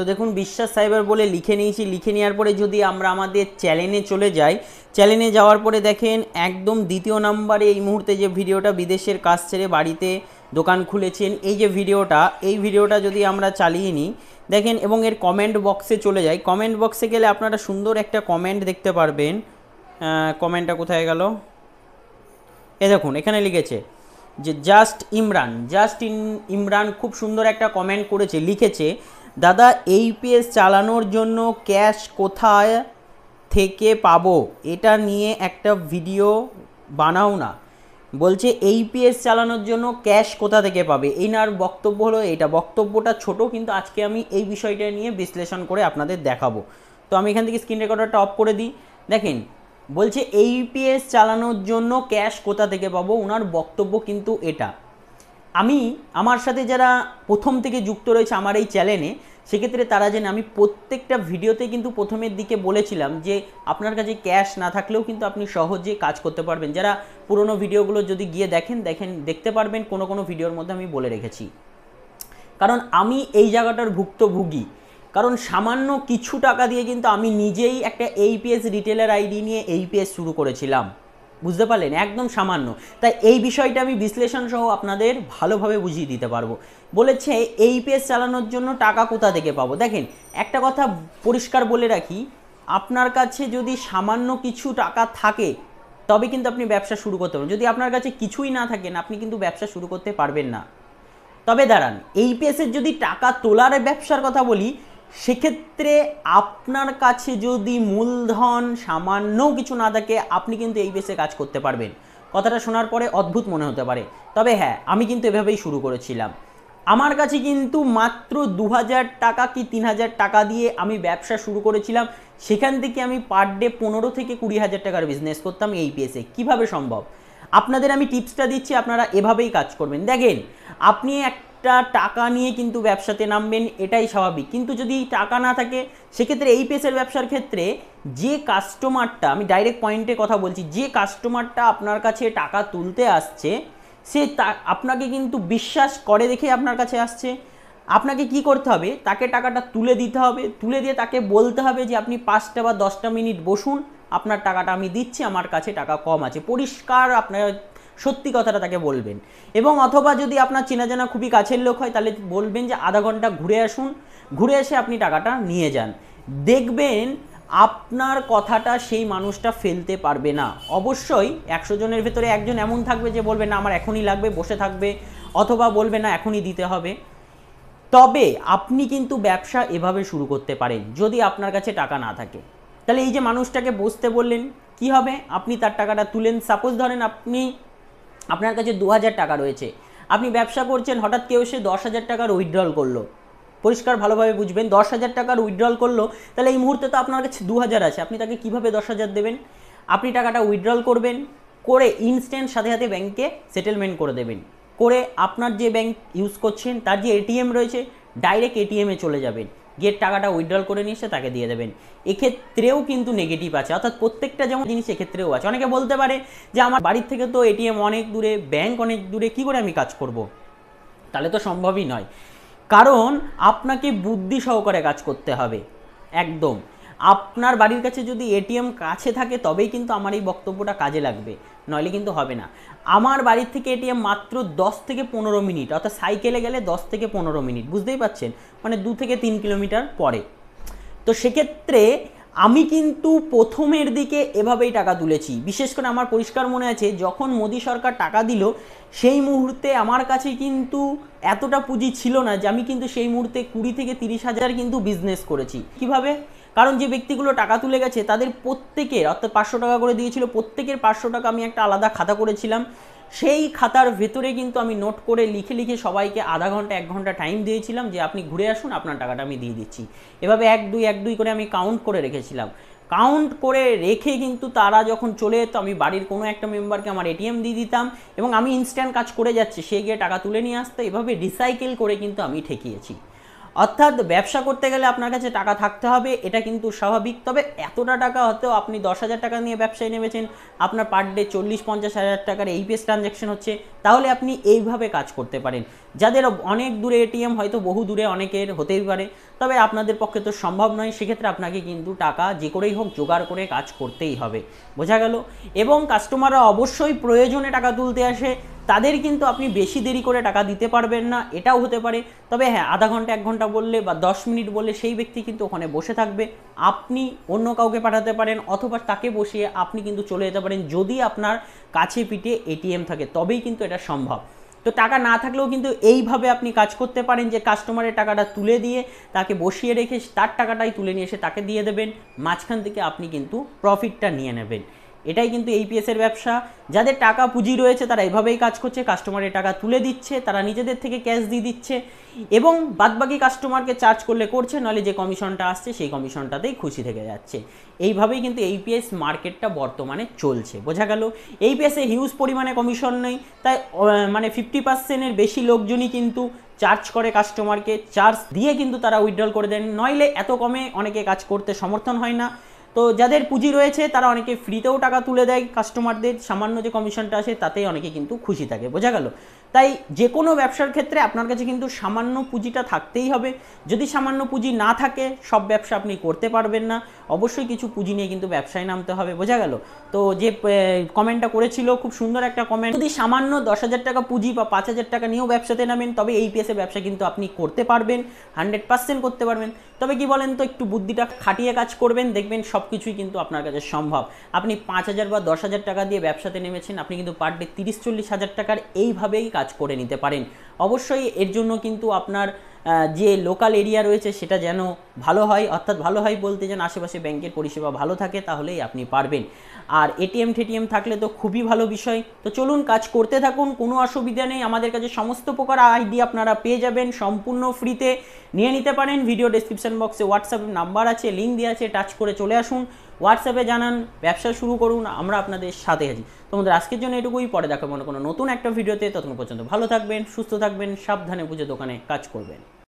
তো দেখুন বিশ্বাস সাইবার বলে লিখে নিয়েছি লিখে নেওয়ার পরে যদি আমরা আমাদের চ্যানেলে চলে যাই চ্যানেলে যাওয়ার পরে দেখেন একদম দ্বিতীয় নাম্বারে এই মুহূর্তে যে ভিডিওটা বিদেশের কাজ ছেড়ে বাড়িতে দোকান খুলেছেন এই যে ভিডিওটা এই ভিডিওটা যদি আমরা চালিয়ে নিই দেখেন এবং এর কমেন্ট বক্সে চলে যাই কমেন্ট বক্সে গেলে আপনারা সুন্দর একটা কমেন্ট দেখতে পারবেন কমেন্টটা কোথায় গেল এ দেখুন এখানে লিখেছে যে just Imran just in Imran খুব সুন্দর একটা কমেন্ট করেছে লিখেছে দাদা এই পেজ চালানোর জন্য ক্যাশ কোথায় থেকে পাবো এটা নিয়ে একটা ভিডিও বানাও না বলছে এই পিএস চালানোর জন্য ক্যাশ কোথা থেকে পাবে এনার বক্তব্য হলো এটা বক্তব্যটা ছোট কিন্তু আজকে আমি এই বিষয়টা নিয়ে বিশ্লেষণ করে আপনাদের দেখাবো তো আমি এখান থেকে স্ক্রিন রেকর্ডারটা অফ করে দিই দেখেন বলছে এই পিএস চালানোর জন্য ক্যাশ কোথা থেকে পাবো ওনার বক্তব্য কিন্তু এটা আমি আমার সাথে যারা প্রথম থেকে যুক্ত রয়েছে আমার এই চ্যানেলে সেক্ষেত্রে তারা যেন আমি প্রত্যেকটা ভিডিওতে কিন্তু প্রথমের দিকে বলেছিলাম যে আপনার কাছে ক্যাশ না থাকলেও কিন্তু আপনি সহজে কাজ করতে পারবেন যারা পুরনো ভিডিওগুলো যদি গিয়ে দেখেন দেখেন দেখতে পারবেন কোনো কোনো ভিডিওর মধ্যে আমি বলে রেখেছি কারণ আমি এই জায়গাটার ভুক্তভোগী কারণ সামান্য কিছু টাকা দিয়ে কিন্তু আমি নিজেই একটা এইপিএস রিটেলার আইডি নিয়ে এইপিএস শুরু করেছিলাম বুঝতে পারলেন একদম সামান্য তাই এই বিষয়টা আমি বিশ্লেষণ সহ আপনাদের ভালোভাবে বুঝিয়ে দিতে পারবো বলেছে এই পেজ চালানোর জন্য টাকা কোথা থেকে পাবো দেখেন একটা কথা পরিষ্কার বলে রাখি আপনার কাছে যদি সামান্য কিছু টাকা থাকে তবে কিন্তু আপনি ব্যবসা শুরু করতে পারবেন যদি আপনার কাছে কিছুই না থাকেন আপনি কিন্তু ব্যবসা শুরু করতে পারবেন না তবে দাঁড়ান এই পেসের যদি টাকা তোলার ব্যবসার কথা বলি সেক্ষেত্রে আপনার কাছে যদি মূলধন সামান্য কিছু না থাকে আপনি কিন্তু এই বেসে কাজ করতে পারবেন কথাটা শোনার পরে অদ্ভুত মনে হতে পারে তবে হ্যাঁ আমি কিন্তু এভাবেই শুরু করেছিলাম আমার কাছে কিন্তু মাত্র দু টাকা কি তিন টাকা দিয়ে আমি ব্যবসা শুরু করেছিলাম সেখান থেকে আমি পার ডে পনেরো থেকে কুড়ি হাজার টাকার বিজনেস করতাম এই পেসে কীভাবে সম্ভব আপনাদের আমি টিপসটা দিচ্ছি আপনারা এভাবেই কাজ করবেন দেখেন আপনি এক অনেকটা টাকা নিয়ে কিন্তু ব্যবসাতে নামবেন এটাই স্বাভাবিক কিন্তু যদি টাকা না থাকে সেক্ষেত্রে এই পেসের ব্যবসার ক্ষেত্রে যে কাস্টমারটা আমি ডাইরেক্ট পয়েন্টে কথা বলছি যে কাস্টমারটা আপনার কাছে টাকা তুলতে আসছে সে তা আপনাকে কিন্তু বিশ্বাস করে দেখে আপনার কাছে আসছে আপনাকে কি করতে হবে তাকে টাকাটা তুলে দিতে হবে তুলে দিয়ে তাকে বলতে হবে যে আপনি পাঁচটা বা দশটা মিনিট বসুন আপনার টাকাটা আমি দিচ্ছি আমার কাছে টাকা কম আছে পরিষ্কার আপনার সত্যি কথাটা তাকে বলবেন এবং অথবা যদি আপনার চেনা জানা খুবই কাছের লোক হয় তাহলে বলবেন যে আধা ঘন্টা ঘুরে আসুন ঘুরে এসে আপনি টাকাটা নিয়ে যান দেখবেন আপনার কথাটা সেই মানুষটা ফেলতে পারবে না অবশ্যই একশো জনের ভেতরে একজন এমন থাকবে যে বলবে না আমার এখনই লাগবে বসে থাকবে অথবা বলবে না এখনই দিতে হবে তবে আপনি কিন্তু ব্যবসা এভাবে শুরু করতে পারেন যদি আপনার কাছে টাকা না থাকে তাহলে এই যে মানুষটাকে বসতে বললেন কি হবে আপনি তার টাকাটা তুলেন সাপোজ ধরেন আপনি আপনার কাছে দু টাকা রয়েছে আপনি ব্যবসা করছেন হঠাৎ কেউ সে দশ হাজার টাকার উইথড্রল করলো পরিষ্কার ভালোভাবে বুঝবেন দশ হাজার টাকার উইথড্রল করলো তাহলে এই মুহূর্তে তো আপনার কাছে দু হাজার আছে আপনি তাকে কীভাবে দশ হাজার দেবেন আপনি টাকাটা উইথড্রল করবেন করে ইনস্ট্যান্ট সাথে সাথে ব্যাংকে সেটেলমেন্ট করে দেবেন করে আপনার যে ব্যাংক ইউজ করছেন তার যে এটিএম রয়েছে ডাইরেক্ট এটিএমে চলে যাবেন গেট টাকাটা উইথড্রল করে নিয়ে এসে তাকে দিয়ে দেবেন এক্ষেত্রেও কিন্তু নেগেটিভ আছে অর্থাৎ প্রত্যেকটা যেমন জিনিস এক্ষেত্রেও আছে অনেকে বলতে পারে যে আমার বাড়ির থেকে তো এটিএম অনেক দূরে ব্যাংক অনেক দূরে কি করে আমি কাজ করব। তাহলে তো সম্ভবই নয় কারণ আপনাকে বুদ্ধি সহকারে কাজ করতে হবে একদম আপনার বাড়ির কাছে যদি এটিএম কাছে থাকে তবেই কিন্তু আমার এই বক্তব্যটা কাজে লাগবে নইলে কিন্তু হবে না আমার বাড়ির থেকে এটিএম মাত্র 10 থেকে পনেরো মিনিট অর্থাৎ সাইকেলে গেলে 10 থেকে পনেরো মিনিট বুঝতেই পাচ্ছেন মানে দু থেকে তিন কিলোমিটার পরে তো সেক্ষেত্রে আমি কিন্তু প্রথমের দিকে এভাবেই টাকা তুলেছি বিশেষ করে আমার পরিষ্কার মনে আছে যখন মোদী সরকার টাকা দিল সেই মুহূর্তে আমার কাছে কিন্তু এতটা পুঁজি ছিল না যে আমি কিন্তু সেই মুহূর্তে কুড়ি থেকে তিরিশ হাজার কিন্তু বিজনেস করেছি কিভাবে কারণ যে ব্যক্তিগুলো টাকা তুলে গেছে তাদের প্রত্যেকের অর্থাৎ পাঁচশো টাকা করে দিয়েছিল প্রত্যেকের পাঁচশো টাকা আমি একটা আলাদা খাতা করেছিলাম সেই খাতার ভেতরে কিন্তু আমি নোট করে লিখে লিখে সবাইকে আধা ঘন্টা এক ঘন্টা টাইম দিয়েছিলাম যে আপনি ঘুরে আসুন আপনার টাকাটা আমি দিয়ে দিচ্ছি এভাবে এক দুই এক দুই করে আমি কাউন্ট করে রেখেছিলাম কাউন্ট করে রেখে কিন্তু তারা যখন চলে যেত আমি বাড়ির কোনো একটা মেম্বারকে আমার এটিএম দিয়ে দিতাম এবং আমি ইনস্ট্যান্ট কাজ করে যাচ্ছি সে গিয়ে টাকা তুলে নিয়ে আসতো এভাবে রিসাইকেল করে কিন্তু আমি ঠেকিয়েছি অর্থাৎ ব্যবসা করতে গেলে আপনার কাছে টাকা থাকতে হবে এটা কিন্তু স্বাভাবিক তবে এতটা টাকা হতেও আপনি দশ হাজার টাকা নিয়ে ব্যবসায় নেমেছেন আপনার পার ডে চল্লিশ পঞ্চাশ হাজার টাকার এইপিএস ট্রানজ্যাকশন হচ্ছে তাহলে আপনি এইভাবে কাজ করতে পারেন যাদের অনেক দূরে এটিএম হয়তো বহু দূরে অনেকের হতেই পারে তবে আপনাদের পক্ষে তো সম্ভব নয় সেক্ষেত্রে আপনাকে কিন্তু টাকা যে করেই হোক জোগাড় করে কাজ করতেই হবে বোঝা গেল এবং কাস্টমাররা অবশ্যই প্রয়োজনে টাকা তুলতে আসে তাদের কিন্তু আপনি বেশি দেরি করে টাকা দিতে পারবেন না এটাও হতে পারে তবে হ্যাঁ আধা ঘন্টা এক ঘন্টা বললে বা দশ মিনিট বললে সেই ব্যক্তি কিন্তু ওখানে বসে থাকবে আপনি অন্য কাউকে পাঠাতে পারেন অথবা তাকে বসিয়ে আপনি কিন্তু চলে যেতে পারেন যদি আপনার কাছে পিঠে এটিএম থাকে তবেই কিন্তু এটা সম্ভব তো টাকা না থাকলেও কিন্তু এইভাবে আপনি কাজ করতে পারেন যে কাস্টমারের টাকাটা তুলে দিয়ে তাকে বসিয়ে রেখে তার টাকাটাই তুলে নিয়ে এসে তাকে দিয়ে দেবেন মাঝখান থেকে আপনি কিন্তু প্রফিটটা নিয়ে নেবেন এটাই কিন্তু এইপিএসের ব্যবসা যাদের টাকা পুঁজি রয়েছে তারা এভাবেই কাজ করছে কাস্টমারের টাকা তুলে দিচ্ছে তারা নিজেদের থেকে ক্যাশ দিয়ে দিচ্ছে এবং বাদবাকি কাস্টমারকে চার্জ করলে করছে নলে যে কমিশনটা আসছে সেই কমিশনটাতেই খুশি থেকে যাচ্ছে এইভাবেই কিন্তু এইপিএস মার্কেটটা বর্তমানে চলছে বোঝা গেল এইপিএসে হিউজ পরিমাণে কমিশন নেই তাই মানে ফিফটি পার্সেন্টের বেশি লোকজনই কিন্তু চার্জ করে কাস্টমারকে চার্জ দিয়ে কিন্তু তারা উইথড্রল করে দেন নইলে এত কমে অনেকে কাজ করতে সমর্থন হয় না তো যাদের পুঁজি রয়েছে তারা অনেকে ফ্রিতেও টাকা তুলে দেয় কাস্টমারদের সামান্য যে কমিশনটা আসে তাতেই অনেকে কিন্তু খুশি থাকে বোঝা গেল তাই যে কোনো ব্যবসার ক্ষেত্রে আপনার কাছে কিন্তু সামান্য পুঁজিটা থাকতেই হবে যদি সামান্য পুঁজি না থাকে সব ব্যবসা আপনি করতে পারবেন না অবশ্যই কিছু পুঁজি নিয়ে কিন্তু ব্যবসায় নামতে হবে বোঝা গেল তো যে কমেন্টটা করেছিল খুব সুন্দর একটা কমেন্ট যদি সামান্য দশ হাজার টাকা পুঁজি বা পাঁচ হাজার টাকা নিয়েও ব্যবসাতে নামেন তবে এই পেসে ব্যবসা কিন্তু আপনি করতে পারবেন হান্ড্রেড পার্সেন্ট করতে পারবেন তবে কি বলেন তো একটু বুদ্ধিটা খাটিয়ে কাজ করবেন দেখবেন সব কিছুই কিন্তু আপনার কাছে সম্ভব আপনি পাঁচ হাজার বা দশ হাজার টাকা দিয়ে ব্যবসাতে নেমেছেন আপনি কিন্তু পার ডে তিরিশ চল্লিশ হাজার টাকার এইভাবেই কাজ করে নিতে পারেন অবশ্যই এর জন্য কিন্তু আপনার যে লোকাল এরিয়া রয়েছে সেটা যেন ভালো হয় অর্থাৎ ভালো হয় বলতে যান আশেপাশে ব্যাংকের পরিষেবা ভালো থাকে তাহলেই আপনি পারবেন আর এটিএম টিএম থাকলে তো খুবই ভালো বিষয় তো চলুন কাজ করতে থাকুন কোনো অসুবিধা নেই আমাদের কাছে সমস্ত প্রকার আইডি আপনারা পেয়ে যাবেন সম্পূর্ণ ফ্রিতে নিয়ে নিতে পারেন ভিডিও ডিসক্রিপশান বক্সে হোয়াটসঅ্যাপ নাম্বার আছে লিঙ্ক দেওয়া আছে টাচ করে চলে আসুন হোয়াটসঅ্যাপে জানান ব্যবসা শুরু করুন আমরা আপনাদের সাথে আছি তোমাদের আজকের জন্য এটুকুই পরে দেখাবো কোনো নতুন একটা ভিডিওতে ততক্ষণ পর্যন্ত ভালো থাকবেন সুস্থ থাকবেন সাবধানে বুঝে দোকানে কাজ করবেন